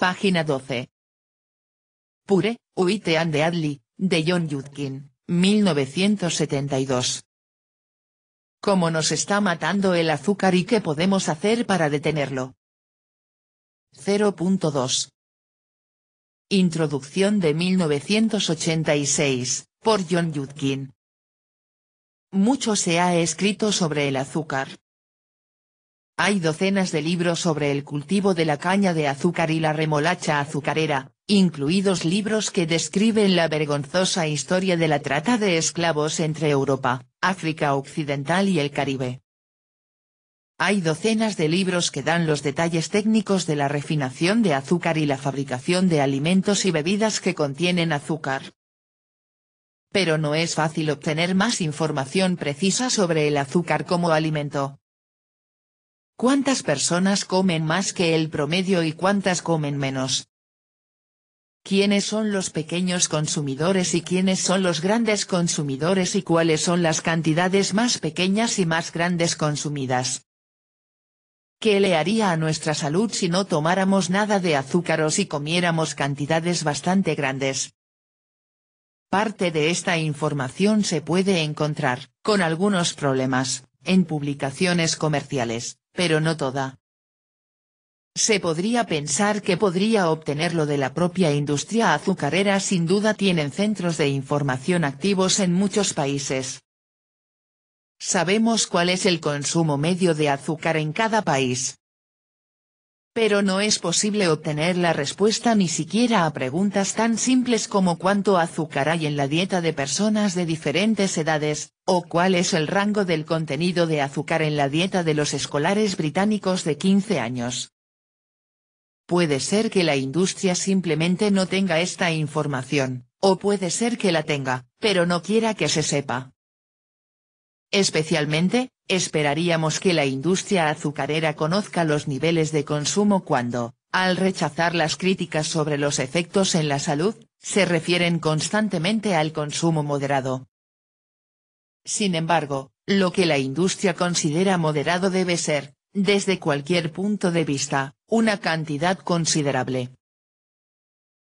Página 12. Pure, Uite and the Adli, de John Yudkin, 1972. ¿Cómo nos está matando el azúcar y qué podemos hacer para detenerlo? 0.2. Introducción de 1986, por John Yudkin. Mucho se ha escrito sobre el azúcar, hay docenas de libros sobre el cultivo de la caña de azúcar y la remolacha azucarera, incluidos libros que describen la vergonzosa historia de la trata de esclavos entre Europa, África Occidental y el Caribe. Hay docenas de libros que dan los detalles técnicos de la refinación de azúcar y la fabricación de alimentos y bebidas que contienen azúcar. Pero no es fácil obtener más información precisa sobre el azúcar como alimento. ¿Cuántas personas comen más que el promedio y cuántas comen menos? ¿Quiénes son los pequeños consumidores y quiénes son los grandes consumidores y cuáles son las cantidades más pequeñas y más grandes consumidas? ¿Qué le haría a nuestra salud si no tomáramos nada de azúcar o si comiéramos cantidades bastante grandes? Parte de esta información se puede encontrar, con algunos problemas, en publicaciones comerciales, pero no toda. Se podría pensar que podría obtenerlo de la propia industria azucarera sin duda tienen centros de información activos en muchos países. Sabemos cuál es el consumo medio de azúcar en cada país. Pero no es posible obtener la respuesta ni siquiera a preguntas tan simples como cuánto azúcar hay en la dieta de personas de diferentes edades, o cuál es el rango del contenido de azúcar en la dieta de los escolares británicos de 15 años. Puede ser que la industria simplemente no tenga esta información, o puede ser que la tenga, pero no quiera que se sepa. Especialmente, esperaríamos que la industria azucarera conozca los niveles de consumo cuando, al rechazar las críticas sobre los efectos en la salud, se refieren constantemente al consumo moderado. Sin embargo, lo que la industria considera moderado debe ser, desde cualquier punto de vista, una cantidad considerable.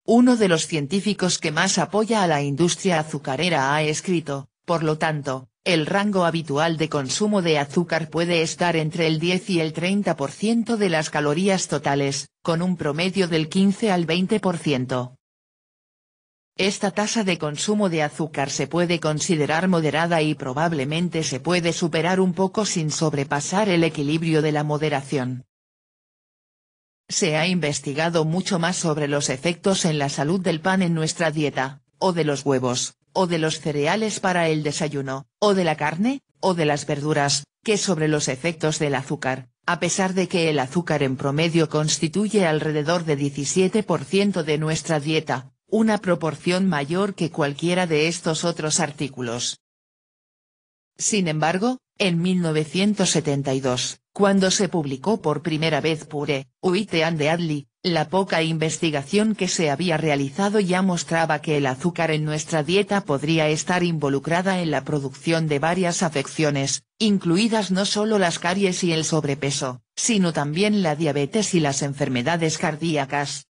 Uno de los científicos que más apoya a la industria azucarera ha escrito, por lo tanto, el rango habitual de consumo de azúcar puede estar entre el 10 y el 30% de las calorías totales, con un promedio del 15 al 20%. Esta tasa de consumo de azúcar se puede considerar moderada y probablemente se puede superar un poco sin sobrepasar el equilibrio de la moderación. Se ha investigado mucho más sobre los efectos en la salud del pan en nuestra dieta, o de los huevos, o de los cereales para el desayuno, o de la carne, o de las verduras, que sobre los efectos del azúcar, a pesar de que el azúcar en promedio constituye alrededor de 17% de nuestra dieta, una proporción mayor que cualquiera de estos otros artículos. Sin embargo, en 1972, cuando se publicó por primera vez Pure, Uite and Adli, la poca investigación que se había realizado ya mostraba que el azúcar en nuestra dieta podría estar involucrada en la producción de varias afecciones, incluidas no solo las caries y el sobrepeso, sino también la diabetes y las enfermedades cardíacas.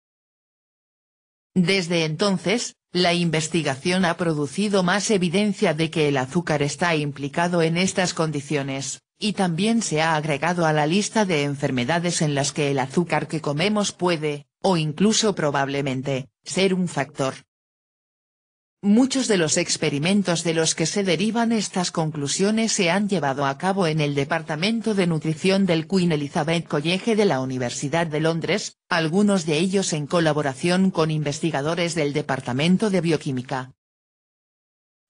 Desde entonces, la investigación ha producido más evidencia de que el azúcar está implicado en estas condiciones. Y también se ha agregado a la lista de enfermedades en las que el azúcar que comemos puede, o incluso probablemente, ser un factor. Muchos de los experimentos de los que se derivan estas conclusiones se han llevado a cabo en el Departamento de Nutrición del Queen Elizabeth College de la Universidad de Londres, algunos de ellos en colaboración con investigadores del Departamento de Bioquímica,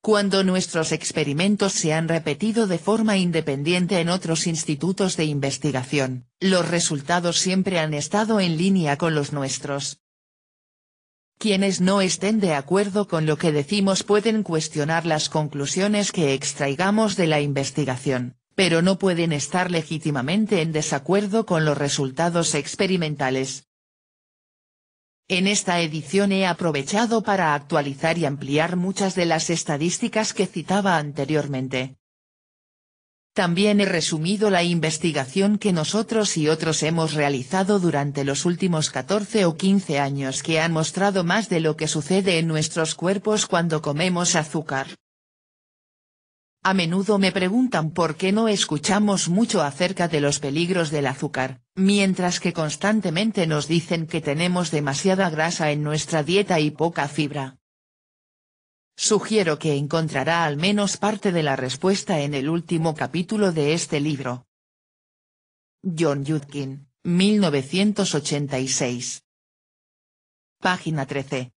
cuando nuestros experimentos se han repetido de forma independiente en otros institutos de investigación, los resultados siempre han estado en línea con los nuestros. Quienes no estén de acuerdo con lo que decimos pueden cuestionar las conclusiones que extraigamos de la investigación, pero no pueden estar legítimamente en desacuerdo con los resultados experimentales. En esta edición he aprovechado para actualizar y ampliar muchas de las estadísticas que citaba anteriormente. También he resumido la investigación que nosotros y otros hemos realizado durante los últimos 14 o 15 años que han mostrado más de lo que sucede en nuestros cuerpos cuando comemos azúcar. A menudo me preguntan por qué no escuchamos mucho acerca de los peligros del azúcar, mientras que constantemente nos dicen que tenemos demasiada grasa en nuestra dieta y poca fibra. Sugiero que encontrará al menos parte de la respuesta en el último capítulo de este libro. John Yudkin, 1986. Página 13.